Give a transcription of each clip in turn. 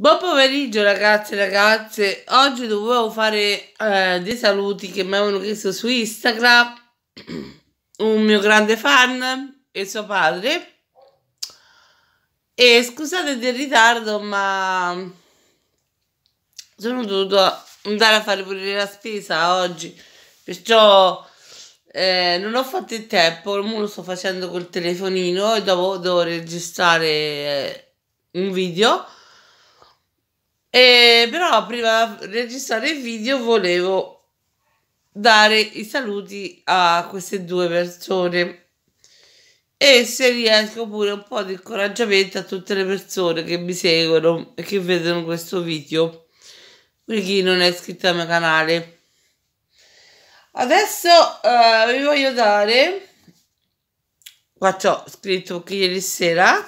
Buon pomeriggio ragazzi e ragazze, oggi dovevo fare eh, dei saluti che mi avevano chiesto su Instagram un mio grande fan e suo padre e scusate del ritardo ma sono dovuto andare a fare pure la spesa oggi perciò eh, non ho fatto il tempo, ora lo sto facendo col telefonino e dopo devo registrare eh, un video e però prima di registrare il video volevo dare i saluti a queste due persone e se riesco pure un po' di incoraggiamento a tutte le persone che mi seguono e che vedono questo video quindi chi non è iscritto al mio canale adesso eh, vi voglio dare qua c'ho scritto che ieri sera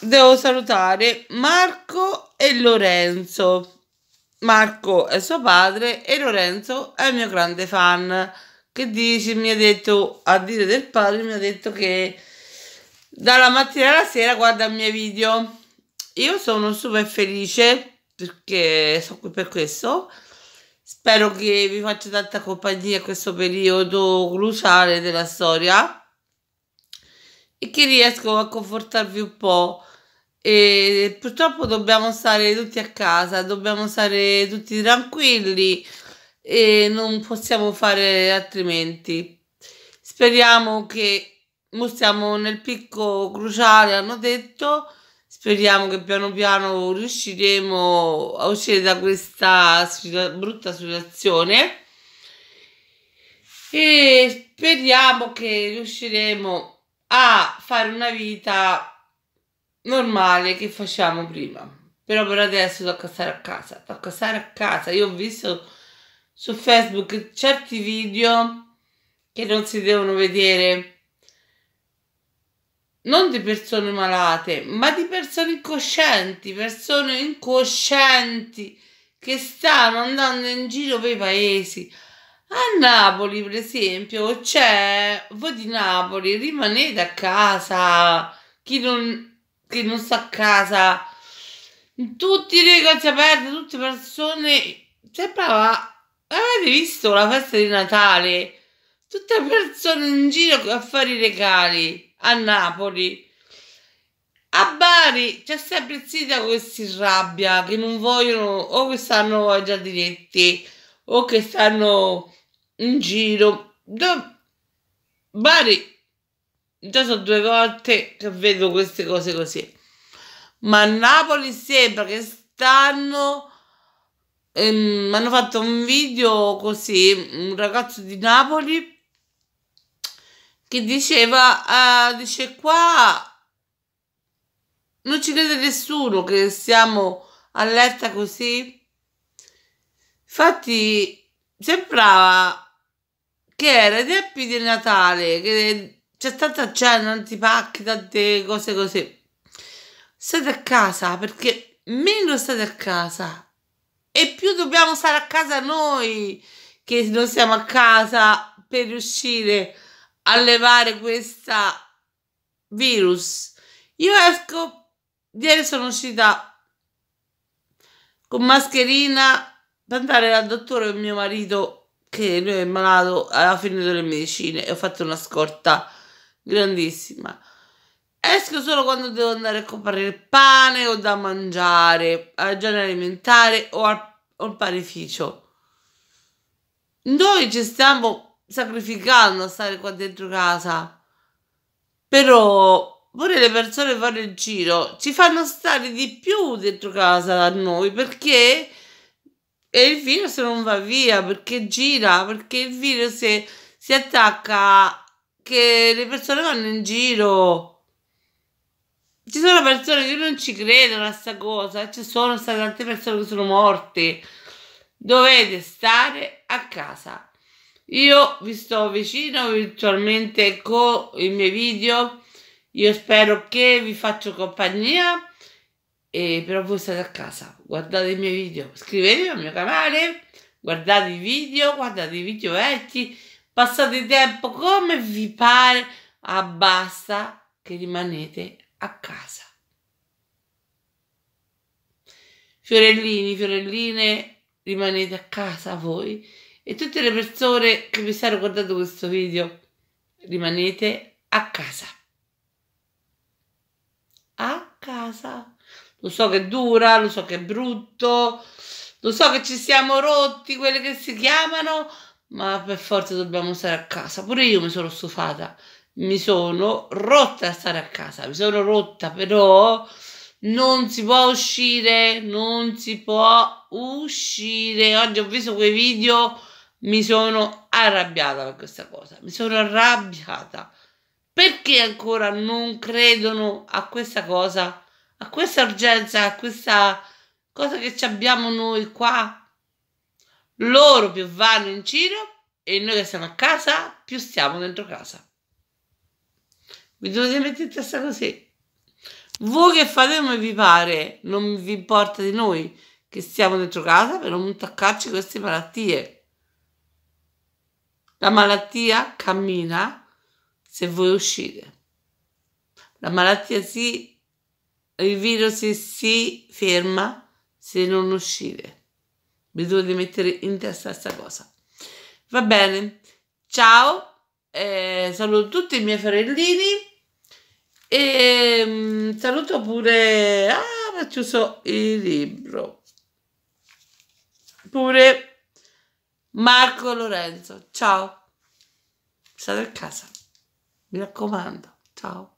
devo salutare Marco e Lorenzo. Marco è suo padre e Lorenzo è il mio grande fan. Che dice, mi ha detto, a dire del padre, mi ha detto che dalla mattina alla sera guarda i miei video. Io sono super felice perché sono qui per questo. Spero che vi faccia tanta compagnia in questo periodo cruciale della storia e che riesco a confortarvi un po' e purtroppo dobbiamo stare tutti a casa, dobbiamo stare tutti tranquilli e non possiamo fare altrimenti. Speriamo che non stiamo nel picco cruciale, hanno detto. Speriamo che piano piano riusciremo a uscire da questa brutta situazione e speriamo che riusciremo a fare una vita normale che facciamo prima. Però per adesso tocca stare a casa, tocca stare a casa. Io ho visto su Facebook certi video che non si devono vedere non di persone malate, ma di persone incoscienti, persone incoscienti che stanno andando in giro per i paesi. A Napoli, per esempio, c'è, voi di Napoli, rimanete a casa, chi non che non sta a casa, tutti i negozi aperti, tutte persone, sembrava, cioè, avete visto la festa di Natale? Tutte persone in giro a fare i regali a Napoli. A Bari c'è sempre il sindaco che si rabbia, che non vogliono o che stanno ai giardinetti o che stanno in giro. Bari già sono due volte che vedo queste cose così. Ma a Napoli sembra che stanno. Ehm, hanno fatto un video così, un ragazzo di Napoli che diceva, eh, dice qua non ci crede nessuno che siamo allerta così. Infatti sembrava che era i tempi di Natale, che c'è stata c'è un'antipacchita cioè, di cose così. State a casa perché meno state a casa e più dobbiamo stare a casa noi che non siamo a casa per riuscire a levare questa virus. Io esco, ieri sono uscita con mascherina per andare dal dottore mio marito che lui è malato, aveva finito le medicine e ho fatto una scorta grandissima. Esco solo quando devo andare a comprare il pane o da mangiare, al genere alimentare o al, al panificio. Noi ci stiamo sacrificando a stare qua dentro casa, però pure le persone fanno il giro ci fanno stare di più dentro casa da noi perché e il virus non va via perché gira, perché il virus si, si attacca perché le persone vanno in giro. Ci sono persone che non ci credono a sta cosa, ci sono state tante persone che sono morte. Dovete stare a casa. Io vi sto vicino virtualmente con i miei video. Io spero che vi faccio compagnia. E però voi state a casa, guardate i miei video, iscrivetevi al mio canale, guardate i video, guardate i video vecchi passate tempo come vi pare, ah, basta che rimanete a casa. Fiorellini, fiorelline, rimanete a casa voi e tutte le persone che vi stanno guardando questo video, rimanete a casa. A casa. Lo so che dura, lo so che è brutto, lo so che ci siamo rotti, quelle che si chiamano ma per forza dobbiamo stare a casa. Pure io mi sono stufata, mi sono rotta a stare a casa, mi sono rotta, però non si può uscire, non si può uscire. Oggi ho visto quei video, mi sono arrabbiata per questa cosa, mi sono arrabbiata. Perché ancora non credono a questa cosa, a questa urgenza, a questa cosa che abbiamo noi qua loro più vanno in giro e noi che siamo a casa, più stiamo dentro casa. Vi dovete mettere in testa così. Voi che fate come vi pare, non vi importa di noi che stiamo dentro casa per non attaccarci queste malattie. La malattia cammina se voi uscite. La malattia si, il virus si ferma se non uscite. Vi dovete mettere in testa questa cosa. Va bene, ciao, eh, saluto tutti i miei fratellini e ehm, mh, saluto pure... Ah, ma chiuso il libro. Pure Marco Lorenzo. Ciao, state a casa, mi raccomando, ciao.